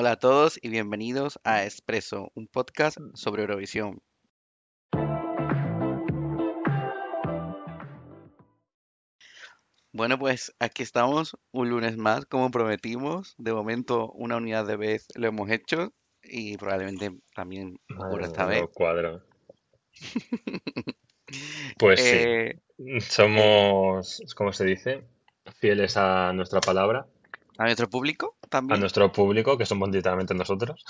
Hola a todos y bienvenidos a Expreso, un podcast mm. sobre Eurovisión. Bueno, pues aquí estamos un lunes más, como prometimos. De momento, una unidad de vez lo hemos hecho y probablemente también ocurra esta vez. cuadro. pues sí, eh, somos, eh, ¿cómo se dice? Fieles a nuestra palabra ¿A nuestro público también? A nuestro público, que somos literalmente nosotros.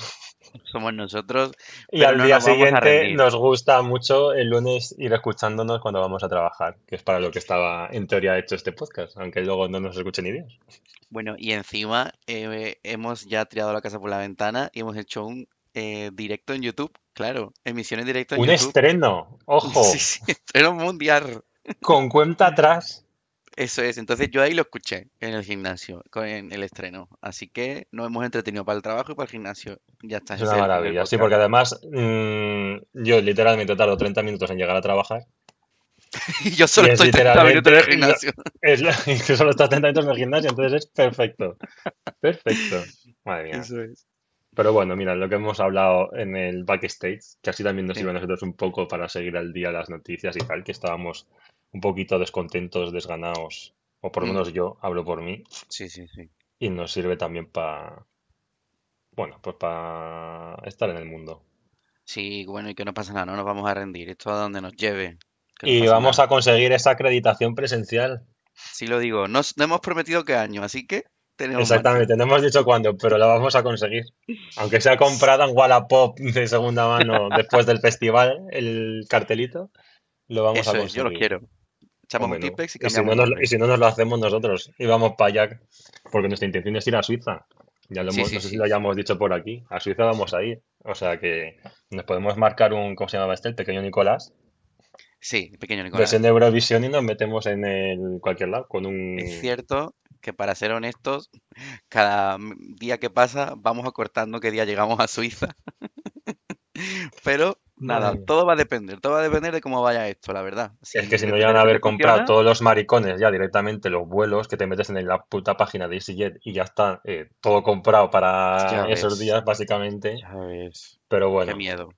Somos nosotros. y al día siguiente nos gusta mucho el lunes ir escuchándonos cuando vamos a trabajar, que es para lo que estaba en teoría hecho este podcast, aunque luego no nos escuchen ni Dios. Bueno, y encima eh, hemos ya tirado la casa por la ventana y hemos hecho un eh, directo en YouTube, claro, emisiones directo en YouTube. Un estreno, ojo. Sí, sí, estreno mundial. Con cuenta atrás. Eso es, entonces yo ahí lo escuché en el gimnasio, en el estreno. Así que nos hemos entretenido para el trabajo y para el gimnasio. Ya está. Es una maravilla, sí, porque además mm, yo literalmente tardo 30 minutos en llegar a trabajar. y yo solo estoy 30 minutos en el gimnasio. Es, solo estás 30 minutos en el gimnasio, entonces es perfecto. Perfecto. Madre mía. Eso es. Pero bueno, mira, lo que hemos hablado en el backstage, que así también nos sirve a nosotros un poco para seguir al día las noticias y tal, que estábamos un poquito descontentos, desganados, o por lo mm. menos yo hablo por mí. Sí, sí, sí. Y nos sirve también para, bueno, pues para estar en el mundo. Sí, bueno, y que no pasa nada, no nos vamos a rendir, esto a donde nos lleve. y vamos a conseguir esa acreditación presencial. Sí, lo digo, nos, no hemos prometido qué año, así que tenemos. Exactamente, no hemos dicho cuándo, pero la vamos a conseguir. Aunque sea comprada en Wallapop de segunda mano después del festival, el cartelito, lo vamos a conseguir. yo lo quiero y si, no nos, lo hacemos nosotros y vamos para allá, porque nuestra intención es ir a Suiza. Ya lo hemos, no sé si lo hayamos dicho por aquí. A Suiza vamos a ir. O sea que nos podemos marcar un, ¿cómo se llamaba este? El pequeño Nicolás. Sí, el pequeño Nicolás. Pues en Eurovisión y nos metemos en cualquier lado con un... Es cierto que para ser honestos, cada día que pasa vamos acortando qué día llegamos a Suiza. Pero Nada, eh. todo va a depender, todo va a depender de cómo vaya esto, la verdad. es que si no llegan a haber comprado todos los maricones ya directamente los vuelos que te metes en la puta página de EasyJet y ya está eh, todo comprado para esos días, básicamente. Pero bueno. Qué miedo.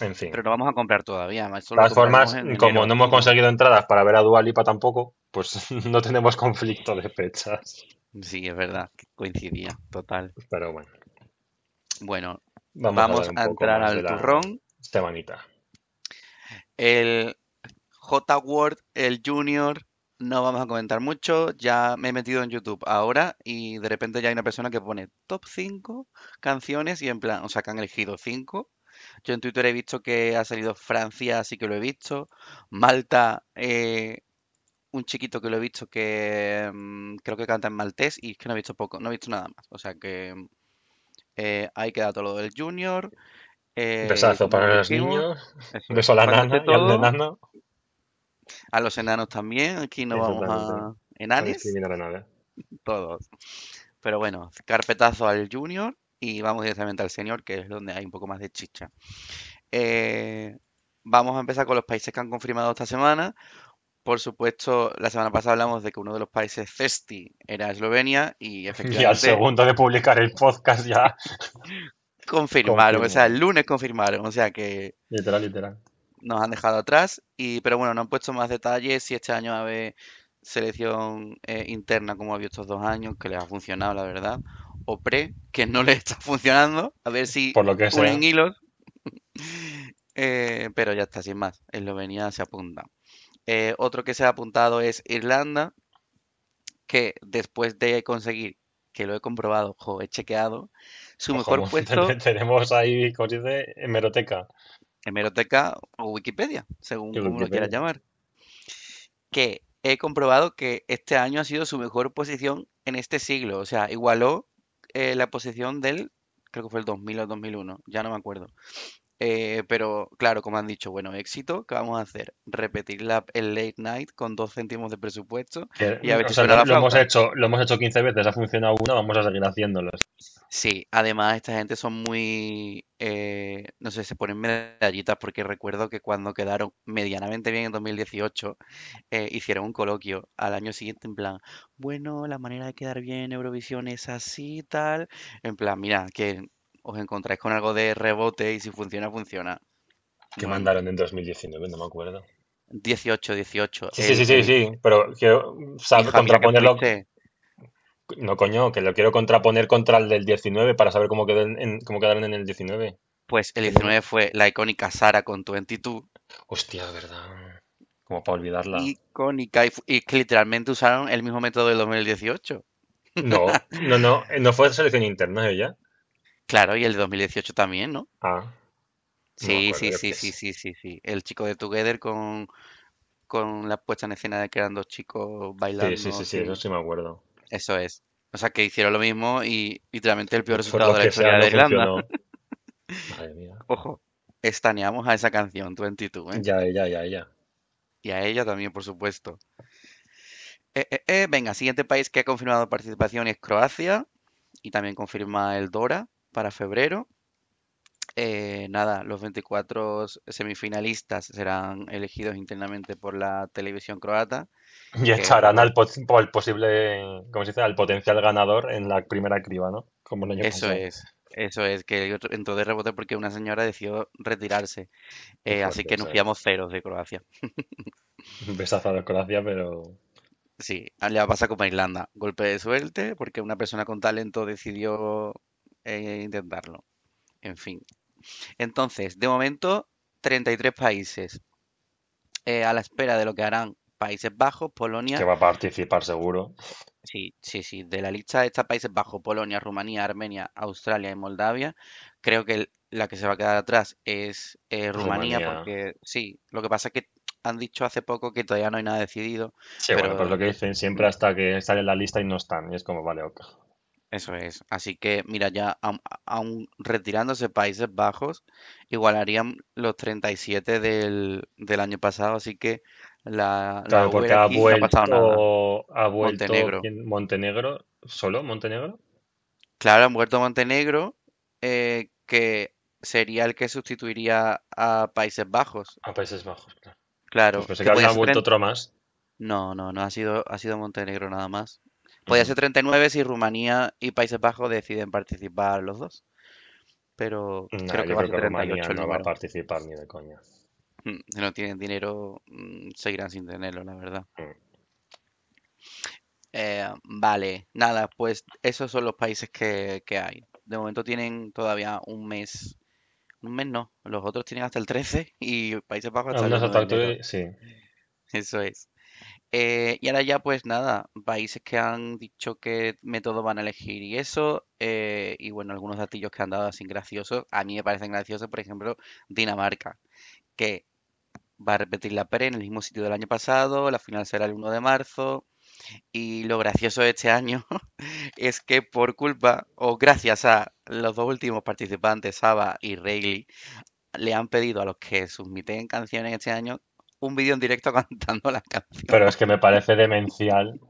En fin. Pero lo vamos a comprar todavía. De todas formas, como no hemos conseguido entradas para ver a Dualipa tampoco, pues no tenemos conflicto de fechas. Sí, es verdad, coincidía, total. Pero bueno. Bueno, Vamos, a, entrar al turrón. manita. El J. word el Junior, no vamos a comentar mucho. Ya me he metido en YouTube ahora y de repente ya hay una persona que pone top 5 canciones y en plan, o sea, que han elegido 5. Yo en Twitter he visto que ha salido Francia, así que lo he visto. Malta, eh, un chiquito que lo he visto que mm, creo que canta en maltés y es que no he visto poco, no he visto nada más. O sea que mm, eh, ahí queda todo lo del Junior. Eh, Besazo para los niños. Beso a la enano. A los enanos también. Aquí no vamos a. Enanes. Todos. Pero bueno, carpetazo al Junior y vamos directamente al Senior, que es donde hay un poco más de chicha. Eh, vamos a empezar con los países que han confirmado esta semana. Por supuesto, la semana pasada hablamos de que uno de los países CESTI era Eslovenia y efectivamente... Y al segundo de publicar el podcast ya... confirmaron, o sea, el lunes confirmaron, o sea que... Literal, literal. Nos han dejado atrás, y pero bueno, no han puesto más detalles si este año va a haber selección eh, interna como ha habido estos dos años, que les ha funcionado, la verdad, o pre, que no les está funcionando, a ver si Por lo que unen hilos. Eh, pero ya está, sin más, Eslovenia se apunta. Eh, otro que se ha apuntado es Irlanda, que después de conseguir, que lo he comprobado, he chequeado, su mejor puesto. Tenemos ahí, cosas de hemeroteca. Hemeroteca o Wikipedia, según como lo quieras llamar. Que he comprobado que este año ha sido su mejor posición en este siglo. O sea, igualó eh, la posición del, creo que fue el 2000 o 2001, ya no me acuerdo. Eh, pero claro, como han dicho, bueno, éxito, ¿qué vamos a hacer? repetirla en el late night con dos céntimos de presupuesto y a ver si lo, hemos hecho, lo hemos hecho 15 veces, ha funcionado una, vamos a seguir haciéndolos. Sí, además esta gente son muy, eh, no sé, se ponen medallitas porque recuerdo que cuando quedaron medianamente bien en 2018, eh, hicieron un coloquio al año siguiente en plan, bueno, la manera de quedar bien en Eurovisión es así, y tal, en plan, mira, que os encontráis con algo de rebote y si funciona, funciona. ¿Qué mandaron en 2019? No me acuerdo. 18, 18. Eh, sí, sí, sí, sí, pero quiero contraponerlo. No, coño, que lo quiero contraponer contra el del 19 para saber cómo, cómo quedaron en el 19. Pues el 19 fue la icónica Sara con 22. Hostia, verdad. Como para olvidarla. Icónica. Y, que literalmente usaron el mismo método del 2018. No, no, no. Eh, no fue selección interna ella. Claro, y el de 2018 también, ¿no? Ah. Sí, sí, sí, sí, sí, sí, sí. El chico de Together con, la puesta en escena de que eran dos chicos bailando. Sí, sí, sí, eso sí me acuerdo. Eso es. O sea, que hicieron lo mismo y literalmente el peor resultado de la historia de Irlanda. Madre mía. Ojo, estaneamos a esa canción, 22, ¿eh? Ya, ya, ya, ya. Y a ella también, por supuesto. Eh, eh, eh, venga, siguiente país que ha confirmado participación es Croacia y también confirma el Dora para febrero. Eh, nada, los 24 semifinalistas serán elegidos internamente por la televisión croata. Y estarán al, posible, ¿cómo se dice? Al potencial ganador en la primera criba, ¿no? Como eso es, eso es, que entró de rebote porque una señora decidió retirarse. Eh, así que nos fiamos ceros de Croacia. besazo a Croacia, pero Sí, le pasa como a Irlanda. Golpe de suerte, porque una persona con talento decidió eh, intentarlo. En fin. Entonces, de momento, 33 países eh, a la espera de lo que harán Países Bajos, Polonia. Que va a participar seguro. Sí, sí, sí. De la lista de estos Países Bajos, Polonia, Rumanía, Armenia, Australia y Moldavia. Creo que la que se va a quedar atrás es eh, Rumanía, porque sí, lo que pasa es que han dicho hace poco que todavía no hay nada decidido. Sí, bueno, lo que dicen siempre hasta que sale la lista y no están. Y es como, vale, ok. Eso es. Así que, mira, ya aún retirándose Países Bajos, igualarían los 37 del, del año pasado, así que la, Claro, porque ha Montenegro. solo Montenegro. Claro, ha vuelto Montenegro, eh, que sería el que sustituiría a Países Bajos. A Países Bajos, claro. Claro. Pues vuelto otro más. No, no, no ha sido, ha sido Montenegro nada más. Podría ser 39 si Rumanía y Países Bajos deciden participar los dos. Pero creo que, va creo que no va a participar ni de coña. Mm, si no tienen dinero, mm, seguirán sin tenerlo, la verdad. Mm. Eh, vale, nada, pues esos son los países que, hay. De momento tienen todavía un mes. Un mes no, los otros tienen hasta el 13 y Países Bajos hasta el 13. Sí. Eso es. Eh, y ahora ya pues nada, países que han dicho qué método van a elegir y eso, eh, y bueno, algunos datillos que han dado así graciosos, a mí me parecen graciosos, por ejemplo, Dinamarca, que va a repetir la pre en el mismo sitio del año pasado, la final será el 1 de marzo, y lo gracioso de este año es que por culpa o gracias a los dos últimos participantes, Saba y Rayleigh, le han pedido a los que submiten canciones este año un vídeo en directo cantando la canción. Pero es que me parece demencial.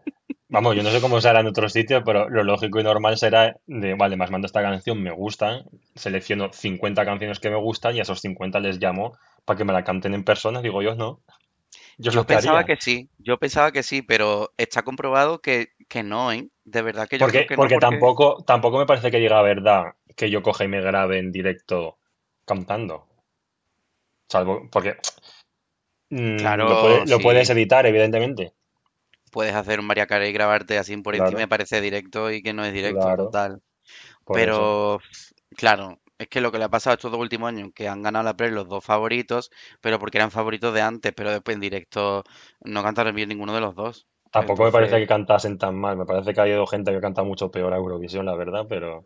Vamos, yo no sé cómo será en otro sitio, pero lo lógico y normal será de, vale, más mando esta canción, me gustan, selecciono 50 canciones que me gustan y a esos 50 les llamo para que me la canten en persona, digo yo no. Yo, pensaba que sí, yo pensaba que sí, pero está comprobado que, no, ¿eh? De verdad que yo porque, creo que no. Porque, Tampoco, tampoco me parece que diga verdad que yo coja y me grabe en directo cantando. Salvo, porque Mm, claro, lo, puedes editar, evidentemente. Puedes hacer un mariacaré y grabarte así por encima me parece directo y que no es directo, claro. total. Pero, claro, es que lo que le ha pasado estos dos últimos años, que han ganado la pre los dos favoritos, pero porque eran favoritos de antes, pero después en directo no cantaron bien ninguno de los dos. Tampoco me parece que cantasen tan mal, me parece que hay habido gente que canta mucho peor a Eurovisión, la verdad, pero...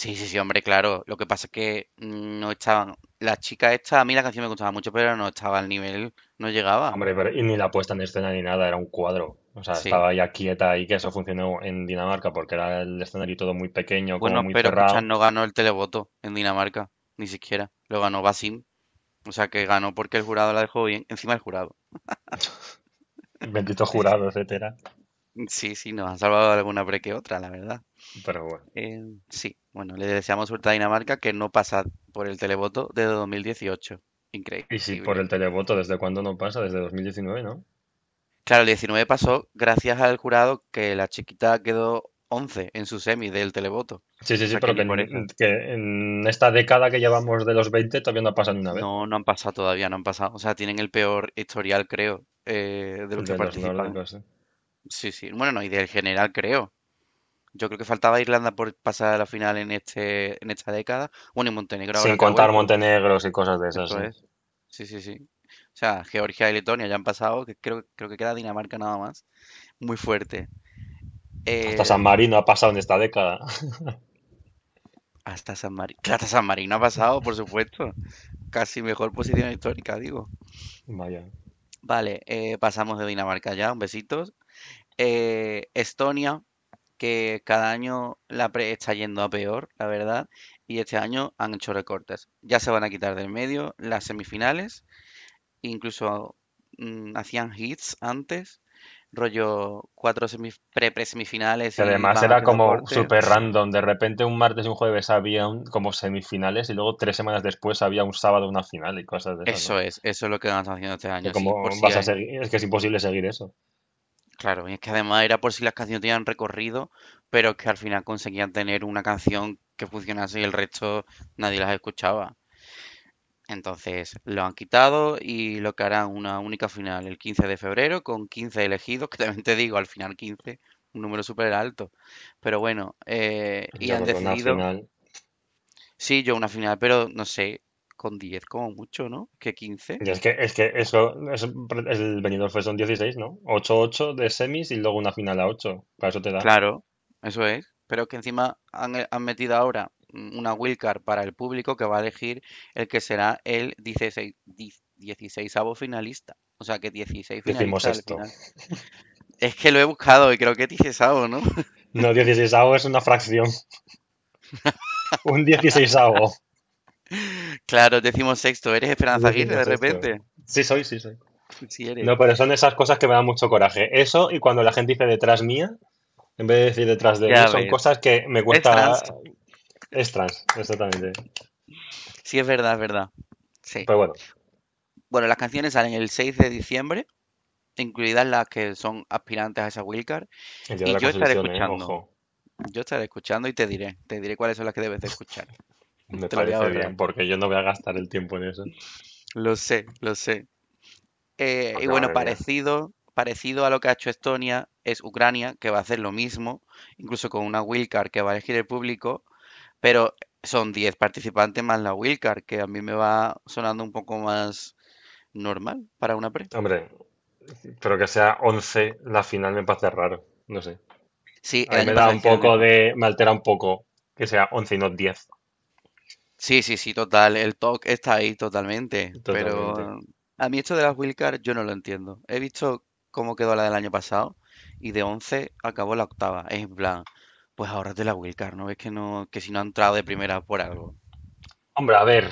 Sí, sí, sí, hombre, claro. Lo que pasa es que no estaban. La chica esta, a mí la canción me gustaba mucho, pero no estaba al nivel, no llegaba. Hombre, y ni la puesta en escena ni nada, era un cuadro. O sea, estaba ya quieta y que eso funcionó en Dinamarca porque era el escenario todo muy pequeño, como Bueno, muy pero escucha, no ganó el televoto en Dinamarca, ni siquiera. Lo ganó Basim. O sea que ganó porque el jurado la dejó bien. Encima el jurado. Bendito jurado, etcétera. Sí, sí, nos han salvado alguna pre que otra, la verdad. Pero bueno. Eh, sí. Bueno, le deseamos suerte a Dinamarca que no pasa por el televoto desde 2018. Increíble. Y si por el televoto, ¿desde cuándo no pasa? Desde 2019, ¿no? Claro, el 19 pasó gracias al jurado que la chiquita quedó 11 en su semi del televoto. Sí, sí, sí, pero que, en, esta década que llevamos de los 20 todavía no ha pasado ni una vez. No, no han pasado todavía, no han pasado. O sea, tienen el peor historial, creo, eh, de los que Sí, sí. Bueno, no, y del general, creo. Yo creo que faltaba Irlanda por pasar a la final en este en esta década. Bueno, y Montenegro. Sin contar Montenegro Montenegros y cosas de esas. Sí, sí, sí. O sea, Georgia y Letonia ya han pasado. creo, creo que queda Dinamarca nada más. Muy fuerte. hasta eh, San Marino ha pasado en esta década. Hasta San Marino. Hasta San Marino ha pasado, por supuesto. Casi mejor posición histórica, digo. Vaya. Vale, eh, pasamos de Dinamarca ya. Un besito. Eh, Estonia, que cada año la pre está yendo a peor, la verdad, y este año han hecho recortes. Ya se van a quitar del medio las semifinales, incluso mm, hacían hits antes, rollo cuatro pre-semifinales. además era como súper random, de repente un martes y un jueves había como semifinales y luego tres semanas después había un sábado una final y cosas de eso. Eso es, eso es lo que van haciendo este año. es que es imposible seguir eso. Claro, y es que además era por si las canciones tenían recorrido, pero es que al final conseguían tener una canción que funcionase y el resto nadie las escuchaba. Entonces lo han quitado y lo que harán una única final el 15 de febrero con 15 elegidos, que también te digo, al final 15, un número súper alto. Pero bueno, eh, pues y han pues decidido... Sí, yo una final, pero no sé, con 10 como mucho, ¿no? Que 15. es que, eso, el venidor fue son 16, ¿no? 8-8 de semis y luego una final a 8. Para eso te da. Claro, eso es. Pero que encima han, metido ahora una wildcard para el público que va a elegir el que será el 16, 16 finalista. O sea que 16 finalistas. Esto. Es que lo he buscado y creo que 16 ¿no? ¿no? No, 16 avo es una fracción. Un 16 avo Claro, decimos sexto, eres Esperanza Aguirre de repente. Sí, soy, sí, soy. No, pero son esas cosas que me dan mucho coraje. Eso y cuando la gente dice detrás mía, en vez de decir detrás de mí, son cosas que me cuesta. Es trans. exactamente. Sí, es verdad, es verdad. Sí. Pero pues bueno. Bueno, las canciones salen el 6 de diciembre, incluidas las que son aspirantes a esa Wildcard. Y yo estaré escuchando. yo estaré escuchando y te diré, te diré cuáles son las que debes de escuchar. Me parece bien, porque yo no voy a gastar el tiempo en eso. Lo sé, lo sé. Eh, y bueno, parecido, parecido a lo que ha hecho Estonia es Ucrania, que va a hacer lo mismo, incluso con una wildcard que va a elegir el público, pero son 10 participantes más la wildcard, que a mí me va sonando un poco más normal para una pre. Hombre, pero que sea 11 la final me parece raro, no sé. Sí, me da un poco de... me altera un poco que sea 11 y no 10. Sí, sí, sí, total. El talk está ahí totalmente. Pero a mí esto de las wildcards yo no lo entiendo. He visto cómo quedó la del año pasado y de 11 acabó la octava. Es en plan, pues de la wildcard, ¿no? Es que no, que si no ha entrado de primera por algo. Hombre, a ver,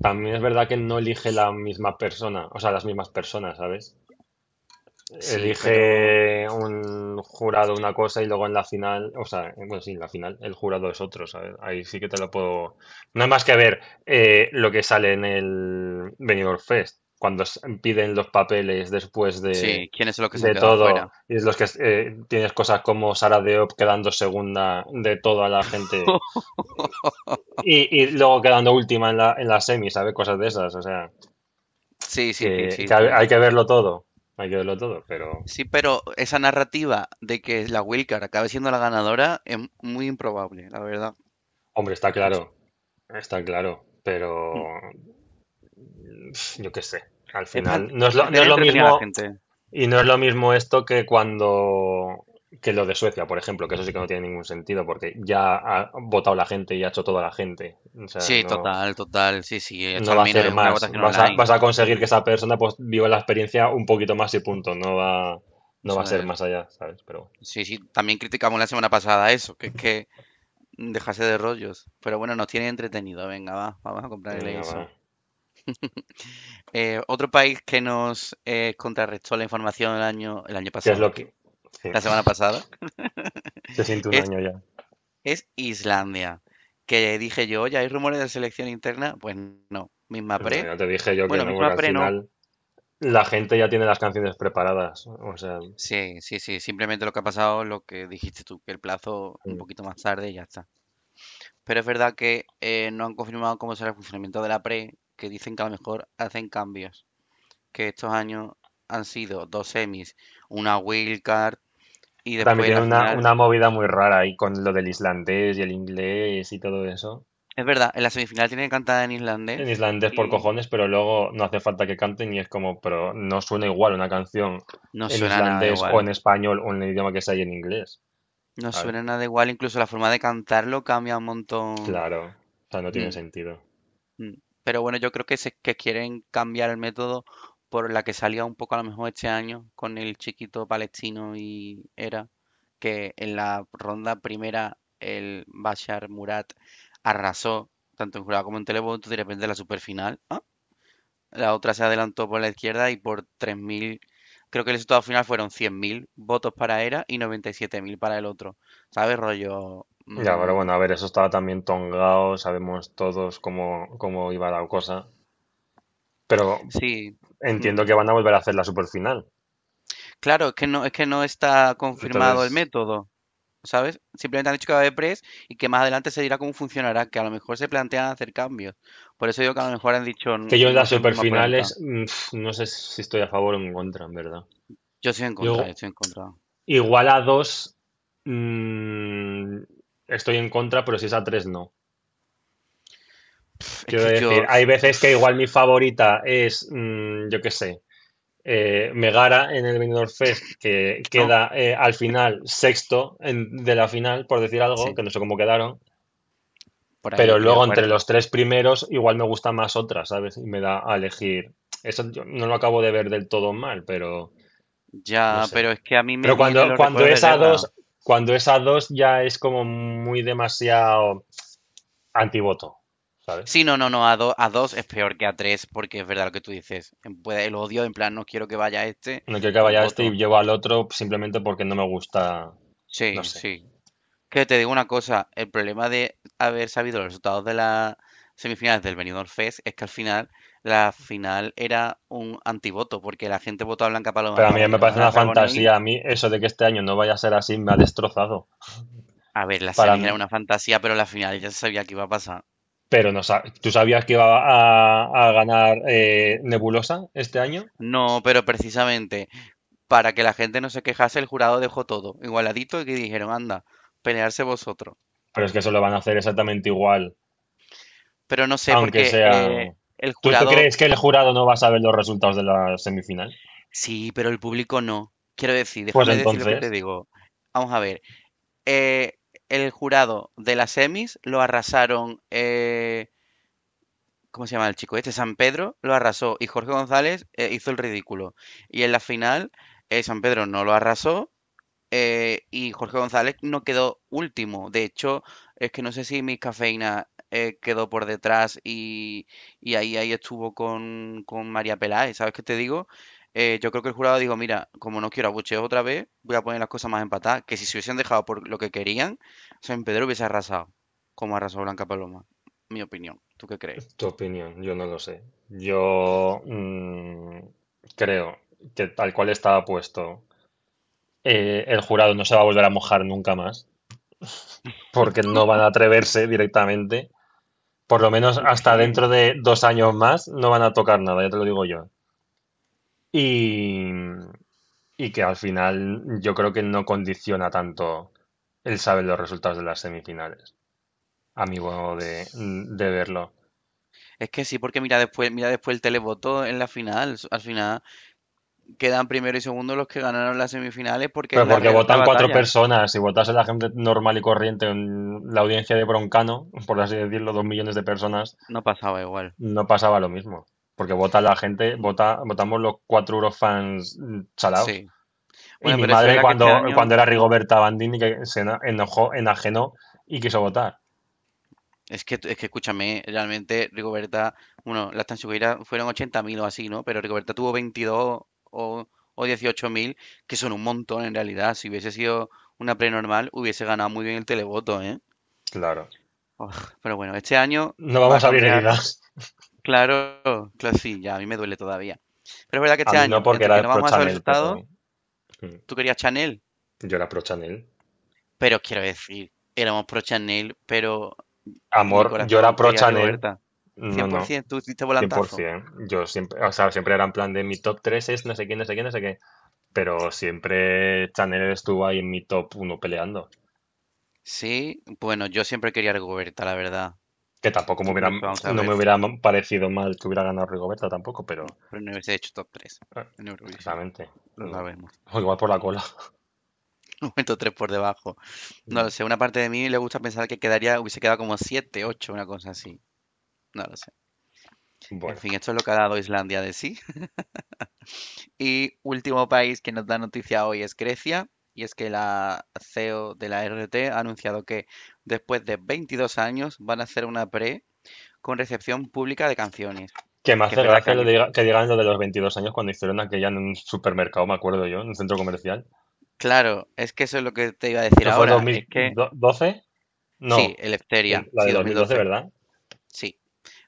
también es verdad que no elige la misma persona, o sea, las mismas personas, ¿sabes? elige un jurado una cosa y luego en la final, o sea, bueno, sí, en la final el jurado es otro, ¿sabes? Ahí sí que te lo puedo... No hay más que ver eh, lo que sale en el Benidorm Fest, cuando piden los papeles después de, ¿quién es lo que de todo. Y es los que eh, tienes cosas como Sara Deop quedando segunda de toda la gente. y, luego quedando última en la, en la semi, ¿sabes? Cosas de esas, o sea. Sí, sí, sí, hay, que verlo todo. Hay que verlo todo, pero. Sí, pero esa narrativa de que la Wilcar acabe siendo la ganadora es muy improbable, la verdad. Hombre, está claro. Está claro. Pero. Mm. Yo qué sé. Al final. no es lo mismo. Y no es lo mismo esto que cuando que lo de Suecia, por ejemplo, que eso sí que no tiene ningún sentido porque ya ha votado la gente y ha hecho toda la gente. sí, total, total, sí, sí. No va a hacer más. Vas a, conseguir que esa persona pues, viva la experiencia un poquito más y punto. No va, no va a ser más allá, ¿sabes? Pero... Sí, sí, también criticamos la semana pasada eso, que es que dejase de rollos. Pero bueno, nos tiene entretenido. Venga, va, vamos a comprar eso. Eh, otro país que nos eh, contrarrestó la información el año, el año pasado. es lo que, la semana pasada. Se siente un es, año ya. Es Islandia. Que dije yo, ¿ya ¿hay rumores de selección interna? Pues no, misma pre. te dije yo que la gente ya tiene las canciones preparadas. O sea... Sí, sí, sí. Simplemente lo que ha pasado, lo que dijiste tú, que el plazo un mm. poquito más tarde y ya está. Pero es verdad que eh, no han confirmado cómo será el funcionamiento de la pre, que dicen que a lo mejor hacen cambios. Que estos años han sido dos semis, una wildcard, también tiene una, movida muy rara ahí con lo del islandés y el inglés y todo eso. Es verdad, en la semifinal tiene que cantar en islandés. En islandés por cojones, pero luego no hace falta que canten y es como, pero no suena igual una canción en islandés o en español o en el idioma que sea y en inglés. No suena nada igual, incluso la forma de cantarlo cambia un montón. Claro, o sea, no tiene mm. sentido. Mm. Pero bueno, yo creo que, es que quieren cambiar el método por la que salía un poco a lo mejor este año con el chiquito palestino y era que en la ronda primera el Bashar Murat arrasó tanto en jurado como en televoto y de repente la superfinal ¿ah? la otra se adelantó por la izquierda y por 3.000 creo que el resultado final fueron 100.000 votos para era y 97.000 para el otro ¿sabes? rollo ya, pero mm. bueno, a ver, eso estaba también tongado, sabemos todos cómo iba la cosa, pero sí. entiendo que van a volver a hacer la superfinal. Claro, es que no, es que no está confirmado el método. ¿Sabes? Simplemente han dicho que va a haber press y que más adelante se dirá cómo funcionará, que a lo mejor se plantean hacer cambios. Por eso digo que a lo mejor han dicho. Que yo en las superfinales mm, no sé si estoy a favor o en contra, en verdad. Yo estoy en contra, en contra. Igual a dos mm, estoy en contra, pero si es a tres no hay veces que igual mi favorita es, mm, yo qué sé, eh, Megara en el Minor Fest, que queda eh, al final sexto de la final, por decir algo, que no sé cómo quedaron. Pero luego entre los tres primeros igual me gusta más otra, ¿sabes? Y me da a elegir. Eso no lo acabo de ver del todo mal, pero. Ya, pero es que a mí me. Pero cuando, cuando es a dos, cuando es dos ya es como muy demasiado antivoto. ¿sabes? Sí, no, no, no, a, a dos es peor que a tres, porque es verdad lo que tú dices. El odio, en plan, no quiero que vaya este. No quiero que vaya este y llevo al otro simplemente porque no me gusta. Sí, sí. Que te digo una cosa, el problema de haber sabido los resultados de las semifinales del Benidorm Fest es que al final la final era un antivoto, porque la gente votó a Blanca Paloma. Pero a mí me parece una fantasía. A mí eso de que este año no vaya a ser así me ha destrozado. A ver, la semifinal era una fantasía, pero la final ya se sabía que iba a pasar. Pero no, ¿tú sabías que iba a, ganar eh, Nebulosa este año? No, pero precisamente para que la gente no se quejase, el jurado dejó todo igualadito y que dijeron, anda, pelearse vosotros. Pero es que eso lo van a hacer exactamente igual. Pero no sé, Aunque porque sea... Eh, el jurado... ¿Tú crees que el jurado no va a saber los resultados de la semifinal? Sí, pero el público no. Quiero decir, pues déjame de decir te digo. Vamos a ver. Eh, el jurado de las semis lo arrasaron. Eh, ¿Cómo se llama el chico? Este San Pedro lo arrasó y Jorge González eh, hizo el ridículo. Y en la final, eh, San Pedro no lo arrasó y Jorge González no quedó último. De hecho, es que no sé si Miss cafeína quedó por detrás y, ahí, ahí estuvo con, con María Peláez. ¿Sabes qué te digo? Eh, yo creo que el jurado dijo, mira, como no quiero abucheos otra vez, voy a poner las cosas más empatadas, que si se hubiesen dejado por lo que querían, San Pedro hubiese arrasado, como arrasó Blanca Paloma. Mi opinión, ¿tú qué crees? Tu opinión, yo no lo sé. Yo mm, creo que tal cual estaba puesto, eh, el jurado no se va a volver a mojar nunca más, porque no van a atreverse directamente. Por lo menos hasta dentro de dos años más no van a tocar nada, ya te lo digo yo. Y, y que al final yo creo que no condiciona tanto el saber los resultados de las semifinales, a mi de, verlo. Es que sí, porque mira después, mira después el televoto en la final. Al final quedan primero y segundo los que ganaron las semifinales porque. Pero porque votan cuatro personas. Si votase la gente normal y corriente, en la audiencia de Broncano, por así decirlo, dos millones de personas. No pasaba igual. No pasaba lo mismo. Porque vota la gente, vota, votamos los cuatro eurofans chalados. Sí. y mi madre cuando, este cuando era Rigoberta Bandini que se enojó, enajenó y quiso votar. Es que, que escúchame, realmente Rigoberta, bueno, las Tansugueiras fueron 80.000 o así, ¿no? Pero Rigoberta tuvo 22 o, o 18.000, que son un montón en realidad. Si hubiese sido una prenormal, hubiese ganado muy bien el televoto, ¿eh? Claro. Oh, pero bueno, este año... No vamos a abrir heridas. Claro, claro, sí, ya a mí me duele todavía. Pero es verdad que este porque no vamos a mm. tú querías Chanel. Yo era pro Chanel. Pero quiero decir, éramos pro Chanel, pero. Amor, yo era pro Chanel. 100%, tú hiciste volantazo. 100%. Yo siempre, o sea, siempre era en plan de mi top 3 es no sé quién, no sé quién, no sé qué. Pero siempre Chanel estuvo ahí en mi top 1 peleando. Sí, bueno, yo siempre quería a la verdad. Que tampoco me hubiera, no me hubiera parecido mal que hubiera ganado Rigoberta tampoco, pero. Pero no hubiese hecho top 3 ah, Exactamente. Lo vemos O igual por la cola. Un momento 3 por debajo. No lo mm. sé, una parte de mí le gusta pensar que quedaría, hubiese quedado como 7, 8, una cosa así. No lo sé. En fin, esto es lo que ha dado Islandia de sí. y último país que nos da noticia hoy es Grecia y es que la CEO de la RT ha anunciado que después de 22 años van a hacer una pre con recepción pública de canciones. Que más hace gracia que, digan lo de los 22 años cuando hicieron aquella en un supermercado, me acuerdo yo, en un centro comercial. Claro, es que eso es lo que te iba a decir ahora. Fue 2012? No. Sí, La de sí, 2012, ¿verdad? Sí.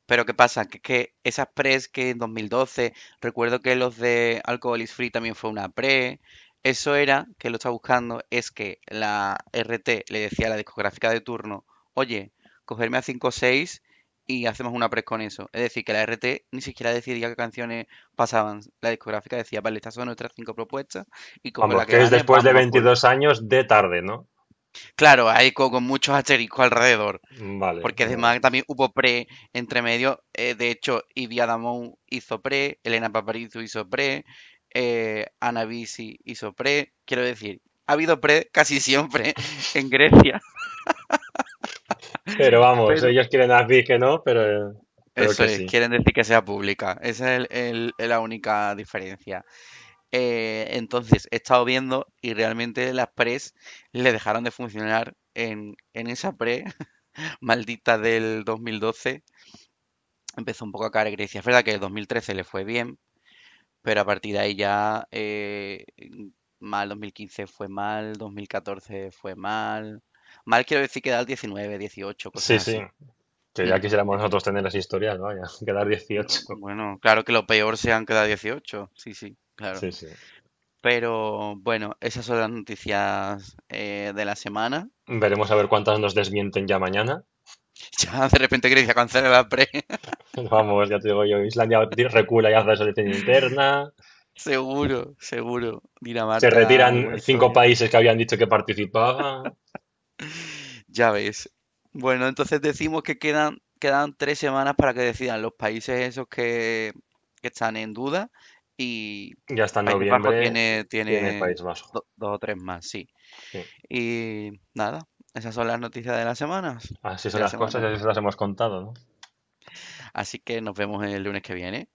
Pero ¿qué pasa? Que, que esas pres que en 2012, recuerdo que los de Alcohol is Free también fue una pre, eso era que lo está buscando, es que la RT le decía a la discográfica de turno, oye, cogerme a 5 o 6 y hacemos una press con eso. Es decir, que la RT ni siquiera decidía qué canciones pasaban. La discográfica decía, vale, estas son nuestras cinco propuestas. Y como la que, es después de 22 años de tarde, ¿no? Claro, hay con, muchos asteriscos alrededor. Mm, vale. Porque además también hubo pre entre medio. Eh, de hecho, Ivy Adamou hizo pre, Elena Paparizu hizo pre, eh, Anabisi hizo pre, quiero decir, ha habido pre casi siempre en Grecia. Pero vamos, ellos quieren decir que no, pero... eso es, quieren decir que sea pública. Esa es la única diferencia. Eh, entonces, he estado viendo y realmente las pres le dejaron de funcionar en, en esa pre maldita del 2012 empezó un poco a caer Grecia. Es verdad que el 2013 le fue bien, pero a partir de ahí ya eh, mal 2015 fue mal, 2014 fue mal. Mal quiero decir que da el 19, 18, cosas sí, Sí, Que ya mm. quisiéramos nosotros tener las historias, ¿no? quedar 18. Bueno, claro que lo peor se han quedar 18. Sí, sí, claro. Sí, sí. Pero bueno, esas son las noticias eh, de la semana. Veremos a ver cuántas nos desmienten ya mañana. Ya, de repente Grecia cancela la pre. Vamos, ya te digo yo, Islandia recula y hace la selección interna. Seguro, seguro. Dinamarca. Se retiran cinco países que habían dicho que participaban. ya ves. Bueno, entonces decimos que quedan, quedan tres semanas para que decidan los países esos que, están en duda y ya están en noviembre tiene, tiene, dos o tres más, sí. Y nada, esas son las noticias de las semanas. Así son las cosas, ya se las hemos contado, ¿no? Así que nos vemos el lunes que viene.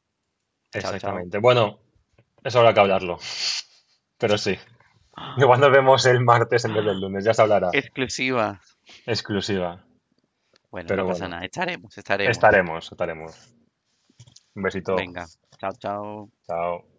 Exactamente. Bueno, es habrá que hablarlo. Pero sí. Igual nos vemos el martes en vez del lunes, ya se hablará. Exclusiva. Exclusiva. Bueno, no pasa nada. Estaremos, estaremos. Estaremos, estaremos. Un besito. Venga. Chao, chao. Chao.